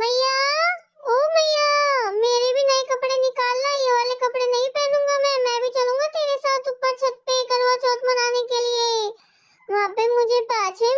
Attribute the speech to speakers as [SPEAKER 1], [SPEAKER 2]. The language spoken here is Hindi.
[SPEAKER 1] मैया ओ मैया मेरे भी नए कपड़े निकाल ला ये वाले कपड़े नहीं पहनूंगा मैं मैं भी चलूंगा तेरे साथ ऊपर छत पे करवा चौथ मनाने के लिए वहाँ पे मुझे पाछे